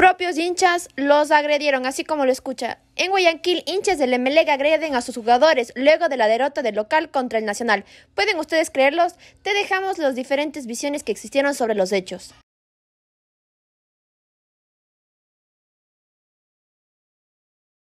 propios hinchas los agredieron, así como lo escucha. En Guayaquil, hinchas del MLEG agreden a sus jugadores luego de la derrota del local contra el Nacional. ¿Pueden ustedes creerlos? Te dejamos las diferentes visiones que existieron sobre los hechos.